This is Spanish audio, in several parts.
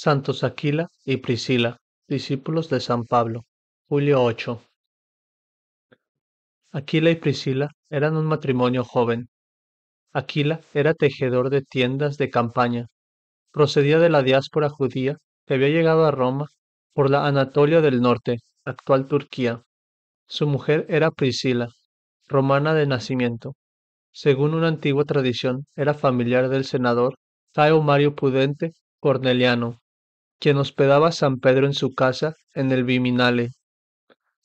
Santos Aquila y Priscila, discípulos de San Pablo, julio 8. Aquila y Priscila eran un matrimonio joven. Aquila era tejedor de tiendas de campaña. Procedía de la diáspora judía que había llegado a Roma por la Anatolia del Norte, actual Turquía. Su mujer era Priscila, romana de nacimiento. Según una antigua tradición, era familiar del senador Caio Mario Pudente Corneliano, quien hospedaba a San Pedro en su casa en el Viminale.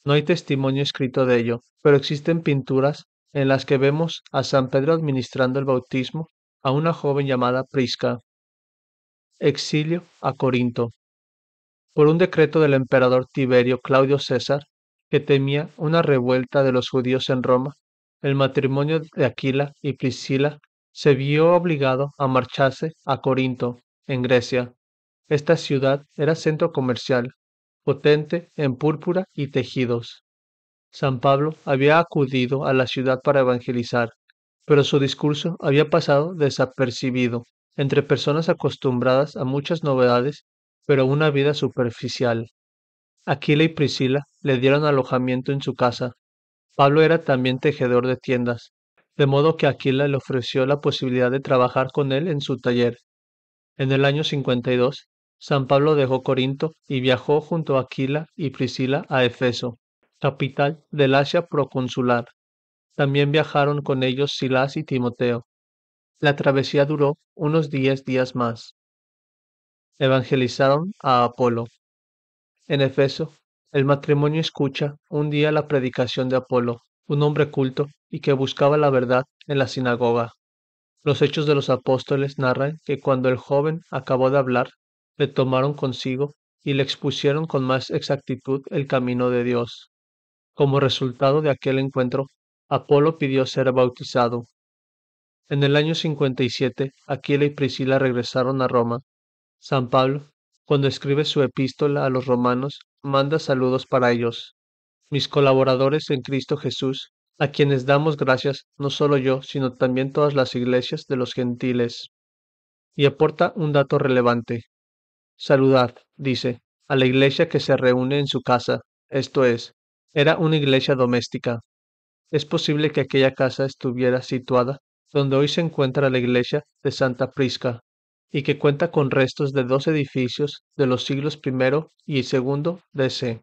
No hay testimonio escrito de ello, pero existen pinturas en las que vemos a San Pedro administrando el bautismo a una joven llamada Prisca. Exilio a Corinto. Por un decreto del emperador Tiberio Claudio César, que temía una revuelta de los judíos en Roma, el matrimonio de Aquila y Priscila se vio obligado a marcharse a Corinto, en Grecia, esta ciudad era centro comercial, potente en púrpura y tejidos. San Pablo había acudido a la ciudad para evangelizar, pero su discurso había pasado desapercibido entre personas acostumbradas a muchas novedades, pero una vida superficial. Aquila y Priscila le dieron alojamiento en su casa. Pablo era también tejedor de tiendas, de modo que Aquila le ofreció la posibilidad de trabajar con él en su taller. En el año 52, San Pablo dejó Corinto y viajó junto a Aquila y Priscila a Efeso, capital del Asia proconsular. También viajaron con ellos Silas y Timoteo. La travesía duró unos diez días más. Evangelizaron a Apolo. En Efeso, el matrimonio escucha un día la predicación de Apolo, un hombre culto y que buscaba la verdad en la sinagoga. Los hechos de los apóstoles narran que cuando el joven acabó de hablar, le tomaron consigo y le expusieron con más exactitud el camino de Dios. Como resultado de aquel encuentro, Apolo pidió ser bautizado. En el año 57, Aquila y Priscila regresaron a Roma. San Pablo, cuando escribe su epístola a los romanos, manda saludos para ellos. Mis colaboradores en Cristo Jesús, a quienes damos gracias no solo yo, sino también todas las iglesias de los gentiles. Y aporta un dato relevante. Saludad, dice, a la iglesia que se reúne en su casa, esto es, era una iglesia doméstica. Es posible que aquella casa estuviera situada donde hoy se encuentra la iglesia de Santa Prisca, y que cuenta con restos de dos edificios de los siglos I y II DC.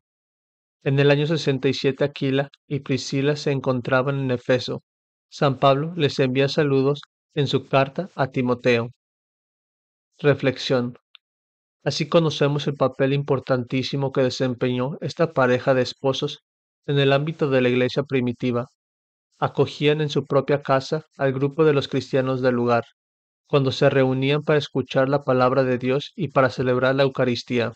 En el año 67 Aquila y Priscila se encontraban en Efeso. San Pablo les envía saludos en su carta a Timoteo. Reflexión. Así conocemos el papel importantísimo que desempeñó esta pareja de esposos en el ámbito de la iglesia primitiva. Acogían en su propia casa al grupo de los cristianos del lugar, cuando se reunían para escuchar la palabra de Dios y para celebrar la Eucaristía.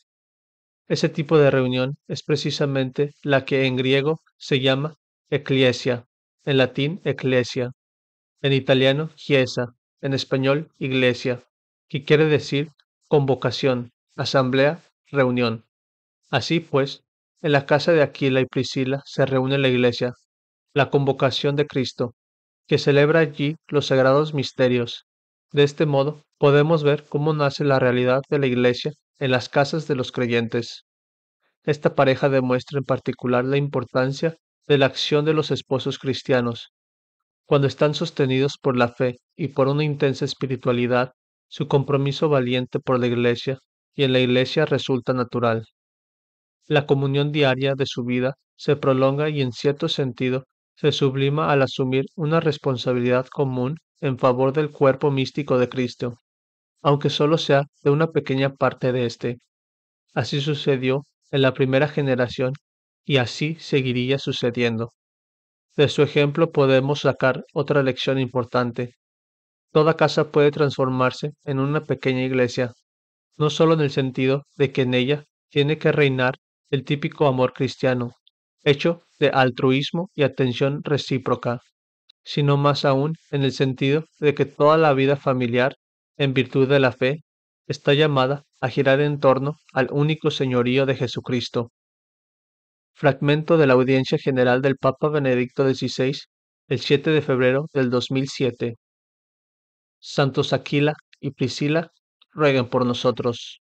Ese tipo de reunión es precisamente la que en griego se llama eclesia, en latín ecclesia, en italiano chiesa, en español iglesia, que quiere decir convocación asamblea, reunión. Así pues, en la casa de Aquila y Priscila se reúne la iglesia, la convocación de Cristo, que celebra allí los sagrados misterios. De este modo, podemos ver cómo nace la realidad de la iglesia en las casas de los creyentes. Esta pareja demuestra en particular la importancia de la acción de los esposos cristianos. Cuando están sostenidos por la fe y por una intensa espiritualidad, su compromiso valiente por la iglesia y en la iglesia resulta natural. La comunión diaria de su vida se prolonga y en cierto sentido se sublima al asumir una responsabilidad común en favor del cuerpo místico de Cristo, aunque solo sea de una pequeña parte de éste. Así sucedió en la primera generación y así seguiría sucediendo. De su ejemplo podemos sacar otra lección importante. Toda casa puede transformarse en una pequeña iglesia no solo en el sentido de que en ella tiene que reinar el típico amor cristiano, hecho de altruismo y atención recíproca, sino más aún en el sentido de que toda la vida familiar, en virtud de la fe, está llamada a girar en torno al único señorío de Jesucristo. Fragmento de la audiencia general del Papa Benedicto XVI, el 7 de febrero del 2007. Santos Aquila y Priscila rueguen por nosotros.